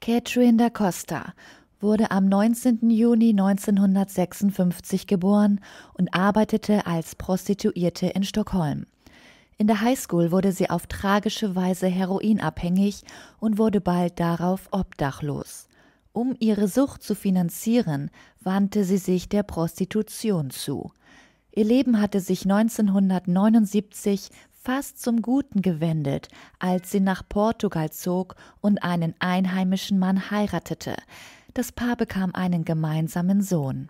Catherine da Costa wurde am 19. Juni 1956 geboren und arbeitete als Prostituierte in Stockholm. In der Highschool wurde sie auf tragische Weise heroinabhängig und wurde bald darauf obdachlos. Um ihre Sucht zu finanzieren, wandte sie sich der Prostitution zu. Ihr Leben hatte sich 1979 fast zum Guten gewendet, als sie nach Portugal zog und einen einheimischen Mann heiratete. Das Paar bekam einen gemeinsamen Sohn.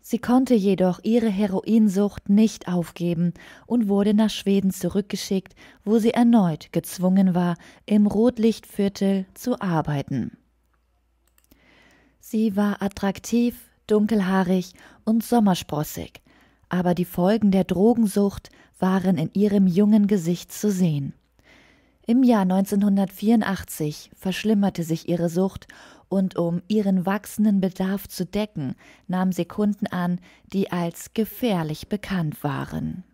Sie konnte jedoch ihre Heroinsucht nicht aufgeben und wurde nach Schweden zurückgeschickt, wo sie erneut gezwungen war, im Rotlichtviertel zu arbeiten. Sie war attraktiv, dunkelhaarig und sommersprossig aber die Folgen der Drogensucht waren in ihrem jungen Gesicht zu sehen. Im Jahr 1984 verschlimmerte sich ihre Sucht und um ihren wachsenden Bedarf zu decken, nahm sie Kunden an, die als gefährlich bekannt waren.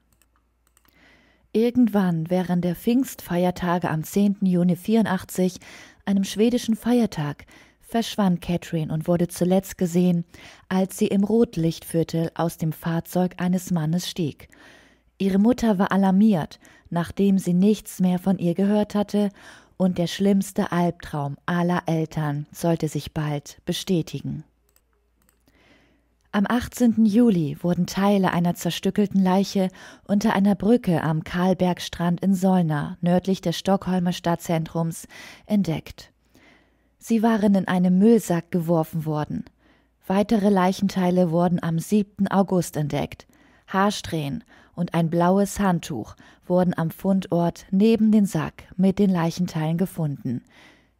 Irgendwann während der Pfingstfeiertage am 10. Juni 84, einem schwedischen Feiertag, verschwand Catherine und wurde zuletzt gesehen, als sie im Rotlichtviertel aus dem Fahrzeug eines Mannes stieg. Ihre Mutter war alarmiert, nachdem sie nichts mehr von ihr gehört hatte, und der schlimmste Albtraum aller Eltern sollte sich bald bestätigen. Am 18. Juli wurden Teile einer zerstückelten Leiche unter einer Brücke am Karlbergstrand in Solna, nördlich des Stockholmer Stadtzentrums, entdeckt. Sie waren in einem Müllsack geworfen worden. Weitere Leichenteile wurden am 7. August entdeckt. Haarsträhnen und ein blaues Handtuch wurden am Fundort neben den Sack mit den Leichenteilen gefunden.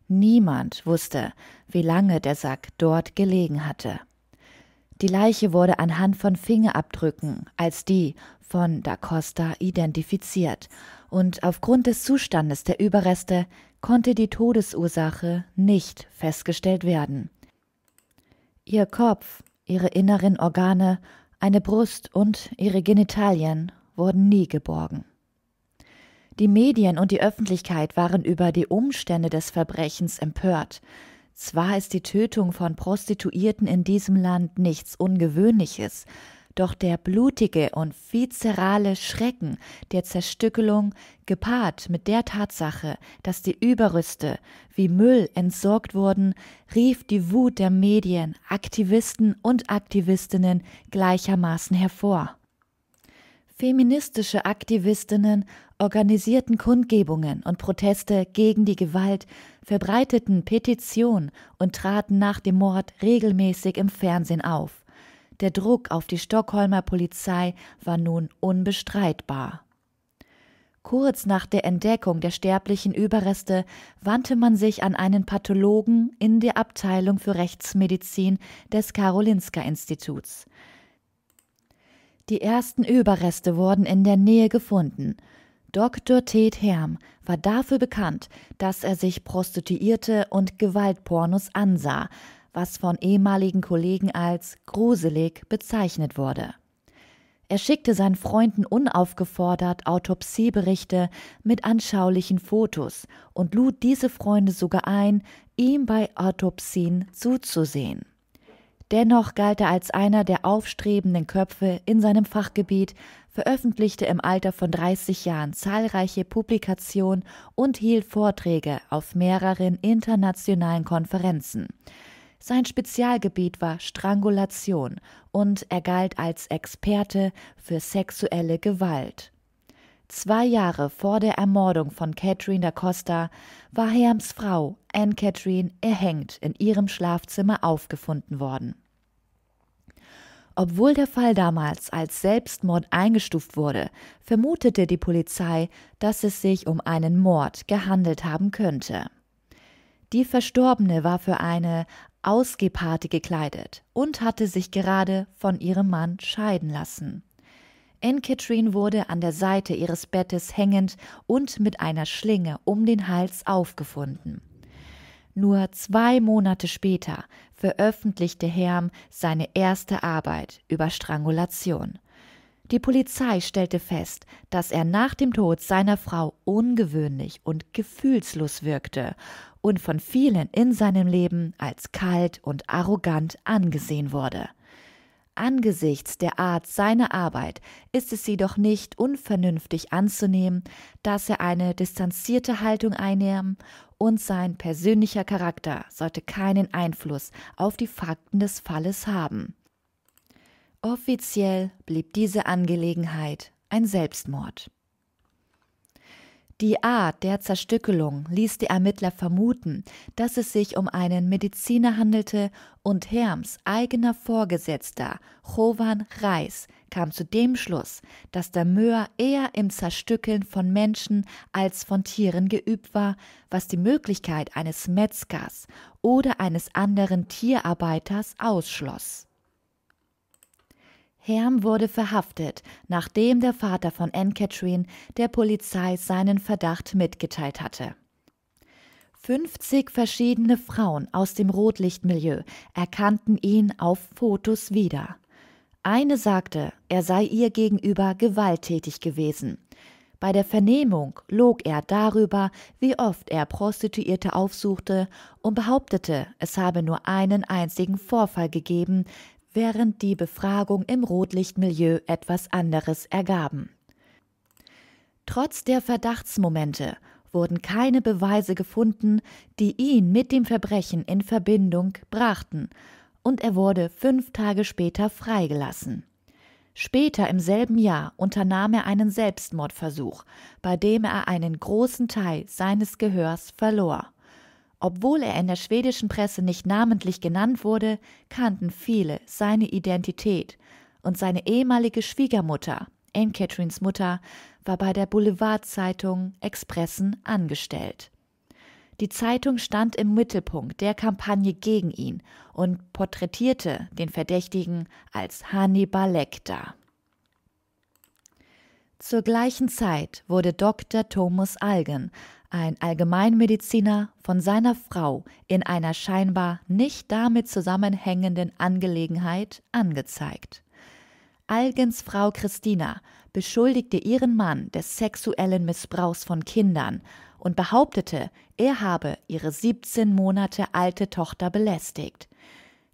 Niemand wusste, wie lange der Sack dort gelegen hatte. Die Leiche wurde anhand von Fingerabdrücken als die von Da Costa identifiziert und aufgrund des Zustandes der Überreste konnte die Todesursache nicht festgestellt werden. Ihr Kopf, ihre inneren Organe, eine Brust und ihre Genitalien wurden nie geborgen. Die Medien und die Öffentlichkeit waren über die Umstände des Verbrechens empört. Zwar ist die Tötung von Prostituierten in diesem Land nichts Ungewöhnliches, doch der blutige und viszerale Schrecken der Zerstückelung, gepaart mit der Tatsache, dass die Überrüste wie Müll entsorgt wurden, rief die Wut der Medien, Aktivisten und Aktivistinnen gleichermaßen hervor. Feministische Aktivistinnen organisierten Kundgebungen und Proteste gegen die Gewalt, verbreiteten Petitionen und traten nach dem Mord regelmäßig im Fernsehen auf. Der Druck auf die Stockholmer Polizei war nun unbestreitbar. Kurz nach der Entdeckung der sterblichen Überreste wandte man sich an einen Pathologen in der Abteilung für Rechtsmedizin des Karolinska Instituts. Die ersten Überreste wurden in der Nähe gefunden. Dr. Ted Herm war dafür bekannt, dass er sich Prostituierte und Gewaltpornos ansah, was von ehemaligen Kollegen als gruselig bezeichnet wurde. Er schickte seinen Freunden unaufgefordert Autopsieberichte mit anschaulichen Fotos und lud diese Freunde sogar ein, ihm bei Autopsien zuzusehen. Dennoch galt er als einer der aufstrebenden Köpfe in seinem Fachgebiet, veröffentlichte im Alter von 30 Jahren zahlreiche Publikationen und hielt Vorträge auf mehreren internationalen Konferenzen. Sein Spezialgebiet war Strangulation und er galt als Experte für sexuelle Gewalt. Zwei Jahre vor der Ermordung von Catherine da Costa war Herms Frau Anne Catherine erhängt in ihrem Schlafzimmer aufgefunden worden. Obwohl der Fall damals als Selbstmord eingestuft wurde, vermutete die Polizei, dass es sich um einen Mord gehandelt haben könnte. Die Verstorbene war für eine Ausgehparty gekleidet und hatte sich gerade von ihrem Mann scheiden lassen. Anne Katrine wurde an der Seite ihres Bettes hängend und mit einer Schlinge um den Hals aufgefunden. Nur zwei Monate später veröffentlichte Herm seine erste Arbeit über Strangulation. Die Polizei stellte fest, dass er nach dem Tod seiner Frau ungewöhnlich und gefühlslos wirkte und von vielen in seinem Leben als kalt und arrogant angesehen wurde. Angesichts der Art seiner Arbeit ist es jedoch nicht unvernünftig anzunehmen, dass er eine distanzierte Haltung einnahm und sein persönlicher Charakter sollte keinen Einfluss auf die Fakten des Falles haben. Offiziell blieb diese Angelegenheit ein Selbstmord. Die Art der Zerstückelung ließ die Ermittler vermuten, dass es sich um einen Mediziner handelte und Herms eigener Vorgesetzter, Jovan Reis, kam zu dem Schluss, dass der Möhr eher im Zerstückeln von Menschen als von Tieren geübt war, was die Möglichkeit eines Metzgers oder eines anderen Tierarbeiters ausschloss. Herm wurde verhaftet, nachdem der Vater von Anne Catherine der Polizei seinen Verdacht mitgeteilt hatte. 50 verschiedene Frauen aus dem Rotlichtmilieu erkannten ihn auf Fotos wieder. Eine sagte, er sei ihr gegenüber gewalttätig gewesen. Bei der Vernehmung log er darüber, wie oft er Prostituierte aufsuchte und behauptete, es habe nur einen einzigen Vorfall gegeben, während die Befragung im Rotlichtmilieu etwas anderes ergaben. Trotz der Verdachtsmomente wurden keine Beweise gefunden, die ihn mit dem Verbrechen in Verbindung brachten, und er wurde fünf Tage später freigelassen. Später im selben Jahr unternahm er einen Selbstmordversuch, bei dem er einen großen Teil seines Gehörs verlor. Obwohl er in der schwedischen Presse nicht namentlich genannt wurde, kannten viele seine Identität und seine ehemalige Schwiegermutter, Anne Catherines Mutter, war bei der Boulevardzeitung Expressen angestellt. Die Zeitung stand im Mittelpunkt der Kampagne gegen ihn und porträtierte den Verdächtigen als Hannibal Lecter. Zur gleichen Zeit wurde Dr. Thomas Algen ein Allgemeinmediziner, von seiner Frau in einer scheinbar nicht damit zusammenhängenden Angelegenheit angezeigt. Algens Frau Christina beschuldigte ihren Mann des sexuellen Missbrauchs von Kindern und behauptete, er habe ihre 17 Monate alte Tochter belästigt.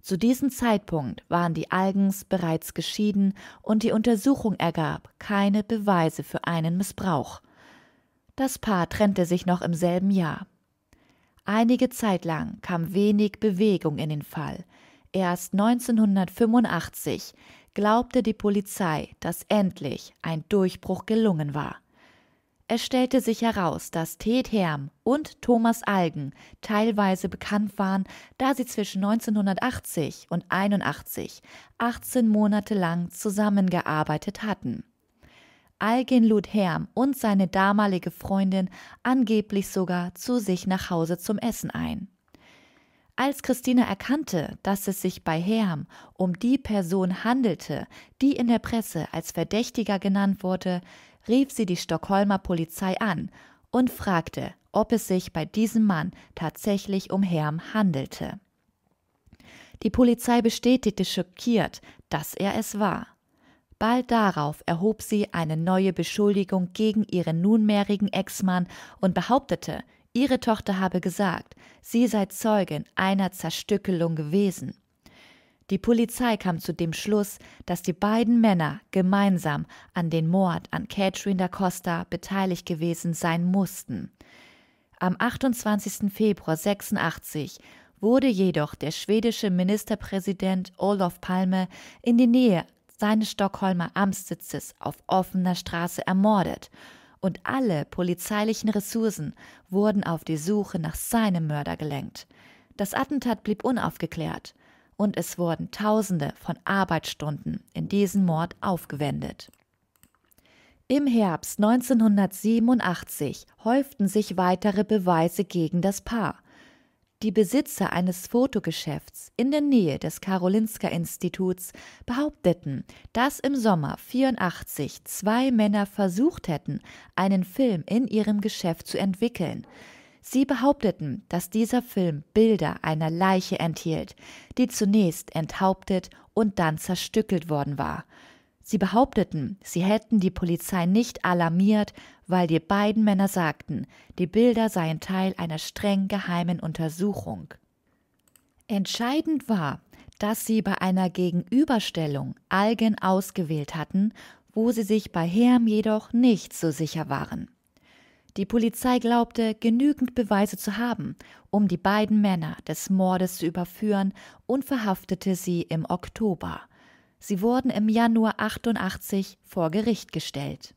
Zu diesem Zeitpunkt waren die Algens bereits geschieden und die Untersuchung ergab keine Beweise für einen Missbrauch. Das Paar trennte sich noch im selben Jahr. Einige Zeit lang kam wenig Bewegung in den Fall. Erst 1985 glaubte die Polizei, dass endlich ein Durchbruch gelungen war. Es stellte sich heraus, dass Ted Herm und Thomas Algen teilweise bekannt waren, da sie zwischen 1980 und 81 18 Monate lang zusammengearbeitet hatten. Algin lud Herm und seine damalige Freundin angeblich sogar zu sich nach Hause zum Essen ein. Als Christina erkannte, dass es sich bei Herm um die Person handelte, die in der Presse als Verdächtiger genannt wurde, rief sie die Stockholmer Polizei an und fragte, ob es sich bei diesem Mann tatsächlich um Herm handelte. Die Polizei bestätigte schockiert, dass er es war. Bald darauf erhob sie eine neue Beschuldigung gegen ihren nunmehrigen Ex-Mann und behauptete, ihre Tochter habe gesagt, sie sei Zeugin einer Zerstückelung gewesen. Die Polizei kam zu dem Schluss, dass die beiden Männer gemeinsam an den Mord an Catherine da Costa beteiligt gewesen sein mussten. Am 28. Februar 86 wurde jedoch der schwedische Ministerpräsident Olof Palme in die Nähe seines Stockholmer Amtssitzes auf offener Straße ermordet und alle polizeilichen Ressourcen wurden auf die Suche nach seinem Mörder gelenkt. Das Attentat blieb unaufgeklärt und es wurden Tausende von Arbeitsstunden in diesen Mord aufgewendet. Im Herbst 1987 häuften sich weitere Beweise gegen das Paar. Die Besitzer eines Fotogeschäfts in der Nähe des Karolinska-Instituts behaupteten, dass im Sommer 84 zwei Männer versucht hätten, einen Film in ihrem Geschäft zu entwickeln. Sie behaupteten, dass dieser Film Bilder einer Leiche enthielt, die zunächst enthauptet und dann zerstückelt worden war. Sie behaupteten, sie hätten die Polizei nicht alarmiert, weil die beiden Männer sagten, die Bilder seien Teil einer streng geheimen Untersuchung. Entscheidend war, dass sie bei einer Gegenüberstellung Algen ausgewählt hatten, wo sie sich bei Herm jedoch nicht so sicher waren. Die Polizei glaubte, genügend Beweise zu haben, um die beiden Männer des Mordes zu überführen und verhaftete sie im Oktober. Sie wurden im Januar 88 vor Gericht gestellt.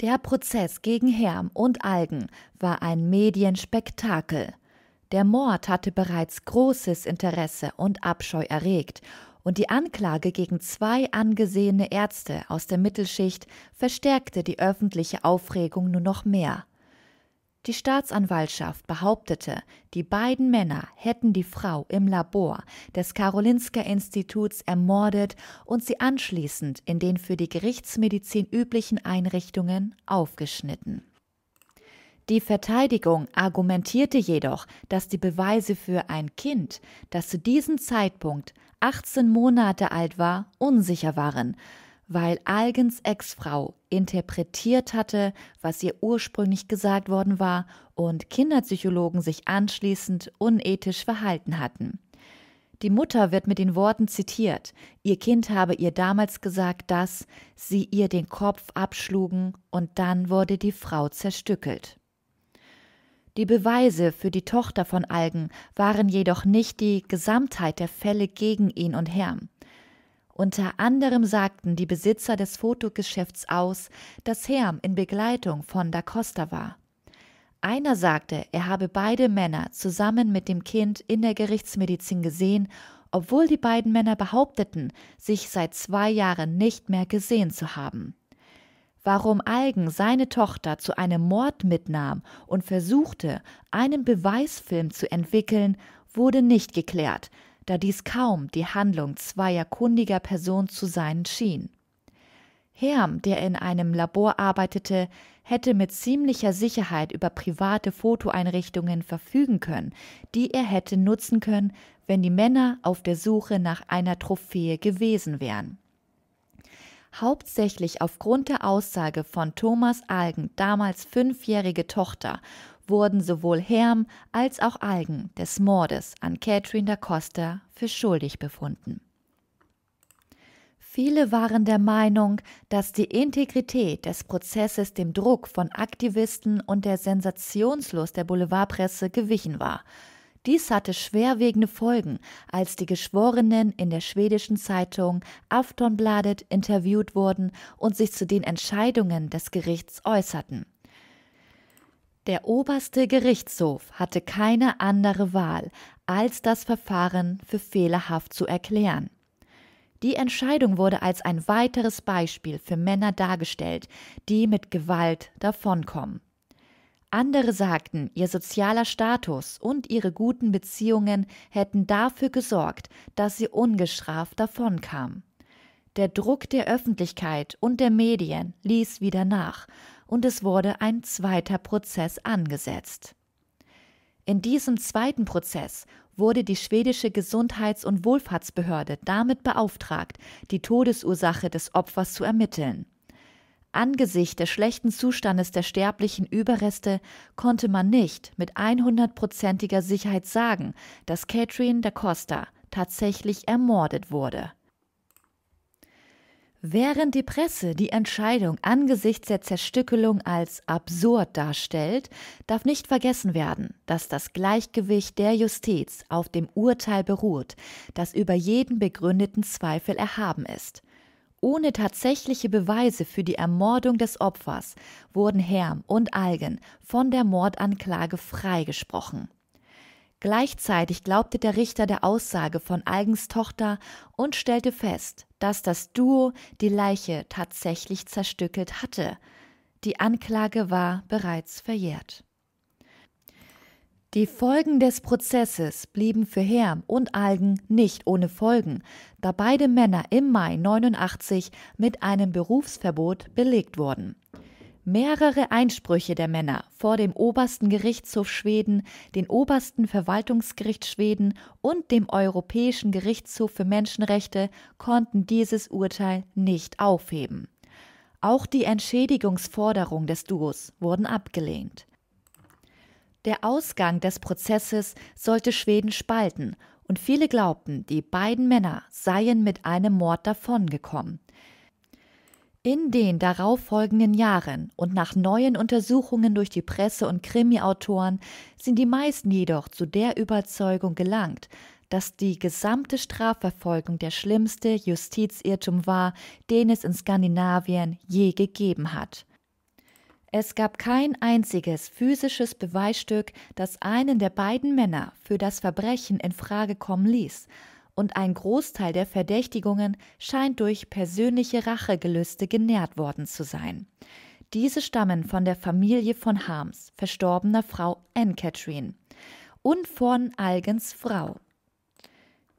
Der Prozess gegen Herm und Algen war ein Medienspektakel. Der Mord hatte bereits großes Interesse und Abscheu erregt, und die Anklage gegen zwei angesehene Ärzte aus der Mittelschicht verstärkte die öffentliche Aufregung nur noch mehr. Die Staatsanwaltschaft behauptete, die beiden Männer hätten die Frau im Labor des Karolinska Instituts ermordet und sie anschließend in den für die Gerichtsmedizin üblichen Einrichtungen aufgeschnitten. Die Verteidigung argumentierte jedoch, dass die Beweise für ein Kind, das zu diesem Zeitpunkt 18 Monate alt war, unsicher waren, weil Algens Ex-Frau interpretiert hatte, was ihr ursprünglich gesagt worden war und Kinderpsychologen sich anschließend unethisch verhalten hatten. Die Mutter wird mit den Worten zitiert, ihr Kind habe ihr damals gesagt, dass sie ihr den Kopf abschlugen und dann wurde die Frau zerstückelt. Die Beweise für die Tochter von Algen waren jedoch nicht die Gesamtheit der Fälle gegen ihn und Herrn. Unter anderem sagten die Besitzer des Fotogeschäfts aus, dass Herm in Begleitung von Da Costa war. Einer sagte, er habe beide Männer zusammen mit dem Kind in der Gerichtsmedizin gesehen, obwohl die beiden Männer behaupteten, sich seit zwei Jahren nicht mehr gesehen zu haben. Warum Algen seine Tochter zu einem Mord mitnahm und versuchte, einen Beweisfilm zu entwickeln, wurde nicht geklärt, da dies kaum die Handlung zweier kundiger Personen zu sein schien. Herm, der in einem Labor arbeitete, hätte mit ziemlicher Sicherheit über private Fotoeinrichtungen verfügen können, die er hätte nutzen können, wenn die Männer auf der Suche nach einer Trophäe gewesen wären. Hauptsächlich aufgrund der Aussage von Thomas Algen damals fünfjährige Tochter wurden sowohl Herm als auch Algen des Mordes an Catherine da Costa für schuldig befunden. Viele waren der Meinung, dass die Integrität des Prozesses dem Druck von Aktivisten und der Sensationslust der Boulevardpresse gewichen war. Dies hatte schwerwiegende Folgen, als die Geschworenen in der schwedischen Zeitung Aftonbladet interviewt wurden und sich zu den Entscheidungen des Gerichts äußerten. Der oberste Gerichtshof hatte keine andere Wahl, als das Verfahren für fehlerhaft zu erklären. Die Entscheidung wurde als ein weiteres Beispiel für Männer dargestellt, die mit Gewalt davonkommen. Andere sagten, ihr sozialer Status und ihre guten Beziehungen hätten dafür gesorgt, dass sie ungestraft davonkam. Der Druck der Öffentlichkeit und der Medien ließ wieder nach, und es wurde ein zweiter Prozess angesetzt. In diesem zweiten Prozess wurde die schwedische Gesundheits- und Wohlfahrtsbehörde damit beauftragt, die Todesursache des Opfers zu ermitteln. Angesichts des schlechten Zustandes der sterblichen Überreste konnte man nicht mit 100%iger Sicherheit sagen, dass Catherine da Costa tatsächlich ermordet wurde. Während die Presse die Entscheidung angesichts der Zerstückelung als absurd darstellt, darf nicht vergessen werden, dass das Gleichgewicht der Justiz auf dem Urteil beruht, das über jeden begründeten Zweifel erhaben ist. Ohne tatsächliche Beweise für die Ermordung des Opfers wurden Herm und Algen von der Mordanklage freigesprochen. Gleichzeitig glaubte der Richter der Aussage von Algens Tochter und stellte fest, dass das Duo die Leiche tatsächlich zerstückelt hatte. Die Anklage war bereits verjährt. Die Folgen des Prozesses blieben für Herm und Algen nicht ohne Folgen, da beide Männer im Mai 89 mit einem Berufsverbot belegt wurden. Mehrere Einsprüche der Männer vor dem Obersten Gerichtshof Schweden, den Obersten Verwaltungsgericht Schweden und dem Europäischen Gerichtshof für Menschenrechte konnten dieses Urteil nicht aufheben. Auch die Entschädigungsforderung des Duos wurden abgelehnt. Der Ausgang des Prozesses sollte Schweden spalten, und viele glaubten, die beiden Männer seien mit einem Mord davongekommen. In den darauffolgenden Jahren und nach neuen Untersuchungen durch die Presse und Krimiautoren sind die meisten jedoch zu der Überzeugung gelangt, dass die gesamte Strafverfolgung der schlimmste Justizirrtum war, den es in Skandinavien je gegeben hat. Es gab kein einziges physisches Beweisstück, das einen der beiden Männer für das Verbrechen in Frage kommen ließ, und ein Großteil der Verdächtigungen scheint durch persönliche Rachegelüste genährt worden zu sein. Diese stammen von der Familie von Harms, verstorbener Frau Anne Catherine, und von Algens Frau.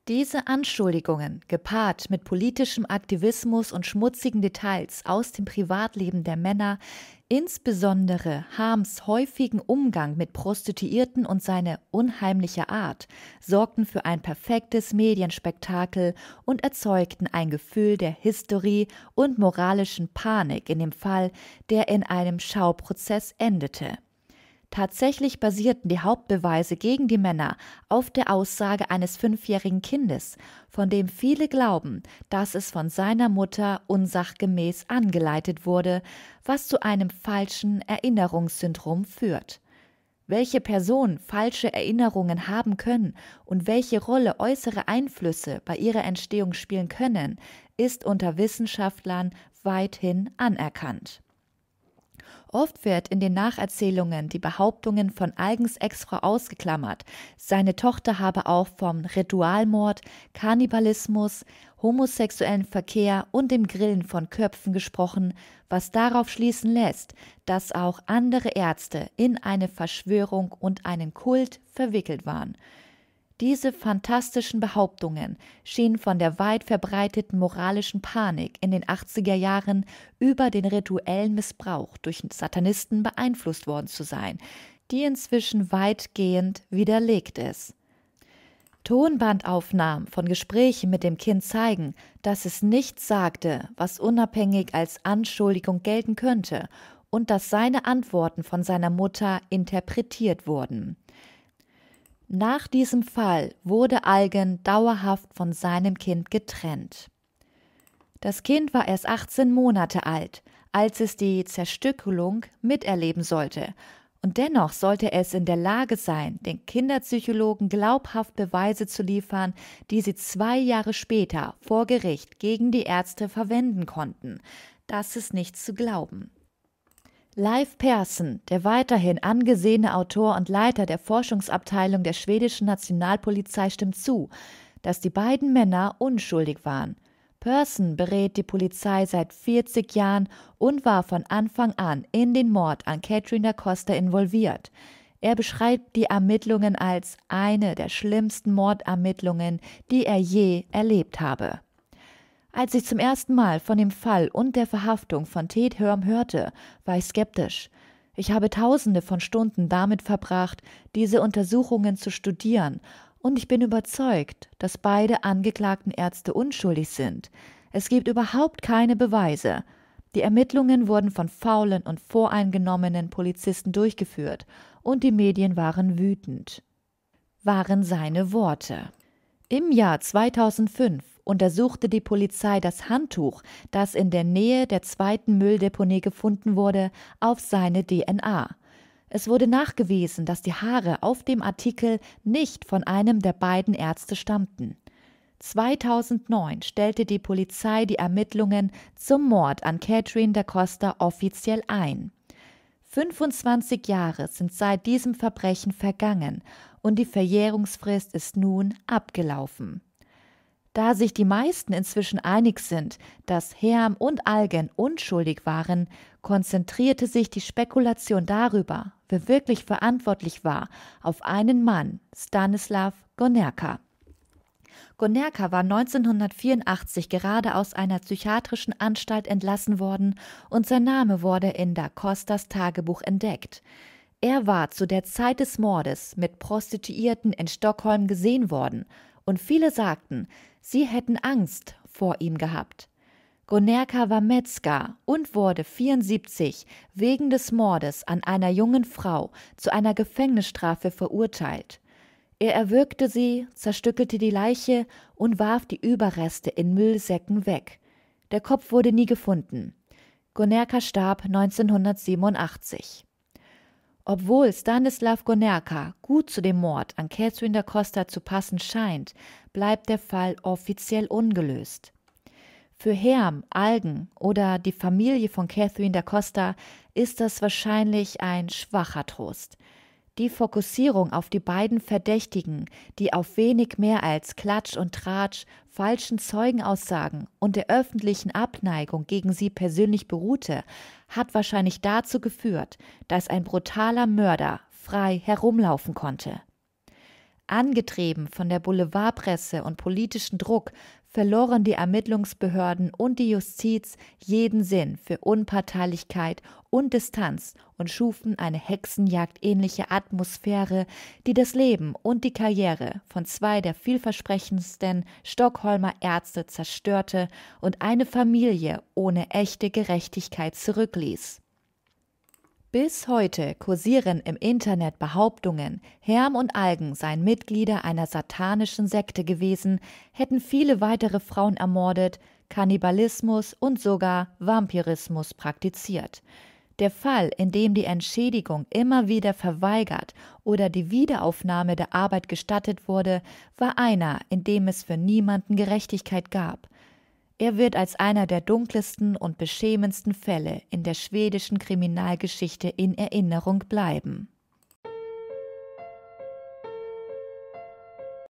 Diese Anschuldigungen, gepaart mit politischem Aktivismus und schmutzigen Details aus dem Privatleben der Männer, insbesondere Harms häufigen Umgang mit Prostituierten und seine unheimliche Art, sorgten für ein perfektes Medienspektakel und erzeugten ein Gefühl der Historie und moralischen Panik in dem Fall, der in einem Schauprozess endete. Tatsächlich basierten die Hauptbeweise gegen die Männer auf der Aussage eines fünfjährigen Kindes, von dem viele glauben, dass es von seiner Mutter unsachgemäß angeleitet wurde, was zu einem falschen Erinnerungssyndrom führt. Welche Personen falsche Erinnerungen haben können und welche Rolle äußere Einflüsse bei ihrer Entstehung spielen können, ist unter Wissenschaftlern weithin anerkannt. Oft wird in den Nacherzählungen die Behauptungen von Algens Ex-Frau ausgeklammert. Seine Tochter habe auch vom Ritualmord, Kannibalismus, homosexuellen Verkehr und dem Grillen von Köpfen gesprochen, was darauf schließen lässt, dass auch andere Ärzte in eine Verschwörung und einen Kult verwickelt waren. Diese fantastischen Behauptungen schienen von der weit verbreiteten moralischen Panik in den 80er Jahren über den rituellen Missbrauch durch Satanisten beeinflusst worden zu sein, die inzwischen weitgehend widerlegt ist. Tonbandaufnahmen von Gesprächen mit dem Kind zeigen, dass es nichts sagte, was unabhängig als Anschuldigung gelten könnte, und dass seine Antworten von seiner Mutter interpretiert wurden. Nach diesem Fall wurde Algen dauerhaft von seinem Kind getrennt. Das Kind war erst 18 Monate alt, als es die Zerstückelung miterleben sollte, und dennoch sollte es in der Lage sein, den Kinderpsychologen glaubhaft Beweise zu liefern, die sie zwei Jahre später vor Gericht gegen die Ärzte verwenden konnten. Das ist nicht zu glauben. Leif Persson, der weiterhin angesehene Autor und Leiter der Forschungsabteilung der schwedischen Nationalpolizei, stimmt zu, dass die beiden Männer unschuldig waren. Persson berät die Polizei seit 40 Jahren und war von Anfang an in den Mord an Katrina Costa involviert. Er beschreibt die Ermittlungen als eine der schlimmsten Mordermittlungen, die er je erlebt habe. Als ich zum ersten Mal von dem Fall und der Verhaftung von Ted Hörm hörte, war ich skeptisch. Ich habe Tausende von Stunden damit verbracht, diese Untersuchungen zu studieren, und ich bin überzeugt, dass beide angeklagten Ärzte unschuldig sind. Es gibt überhaupt keine Beweise. Die Ermittlungen wurden von faulen und voreingenommenen Polizisten durchgeführt, und die Medien waren wütend. Waren seine Worte. Im Jahr 2005 untersuchte die Polizei das Handtuch, das in der Nähe der zweiten Mülldeponie gefunden wurde, auf seine DNA. Es wurde nachgewiesen, dass die Haare auf dem Artikel nicht von einem der beiden Ärzte stammten. 2009 stellte die Polizei die Ermittlungen zum Mord an Catherine da Costa offiziell ein. 25 Jahre sind seit diesem Verbrechen vergangen und die Verjährungsfrist ist nun abgelaufen. Da sich die meisten inzwischen einig sind, dass Herm und Algen unschuldig waren, konzentrierte sich die Spekulation darüber, wer wirklich verantwortlich war, auf einen Mann, Stanislav Gonerka. Gonerka war 1984 gerade aus einer psychiatrischen Anstalt entlassen worden und sein Name wurde in Da Costas Tagebuch entdeckt. Er war zu der Zeit des Mordes mit Prostituierten in Stockholm gesehen worden und viele sagten, Sie hätten Angst vor ihm gehabt. Gonerka war Metzger und wurde 74 wegen des Mordes an einer jungen Frau zu einer Gefängnisstrafe verurteilt. Er erwürgte sie, zerstückelte die Leiche und warf die Überreste in Müllsäcken weg. Der Kopf wurde nie gefunden. Gonerka starb 1987. Obwohl Stanislav Gonerka gut zu dem Mord an Catherine da Costa zu passen scheint, bleibt der Fall offiziell ungelöst. Für Herm, Algen oder die Familie von Catherine da Costa ist das wahrscheinlich ein schwacher Trost – die Fokussierung auf die beiden Verdächtigen, die auf wenig mehr als Klatsch und Tratsch, falschen Zeugenaussagen und der öffentlichen Abneigung gegen sie persönlich beruhte, hat wahrscheinlich dazu geführt, dass ein brutaler Mörder frei herumlaufen konnte. Angetrieben von der Boulevardpresse und politischen Druck verloren die Ermittlungsbehörden und die Justiz jeden Sinn für Unparteilichkeit und Distanz und schufen eine hexenjagdähnliche Atmosphäre, die das Leben und die Karriere von zwei der vielversprechendsten Stockholmer Ärzte zerstörte und eine Familie ohne echte Gerechtigkeit zurückließ. Bis heute kursieren im Internet Behauptungen, Herm und Algen seien Mitglieder einer satanischen Sekte gewesen, hätten viele weitere Frauen ermordet, Kannibalismus und sogar Vampirismus praktiziert. Der Fall, in dem die Entschädigung immer wieder verweigert oder die Wiederaufnahme der Arbeit gestattet wurde, war einer, in dem es für niemanden Gerechtigkeit gab. Er wird als einer der dunkelsten und beschämendsten Fälle in der schwedischen Kriminalgeschichte in Erinnerung bleiben.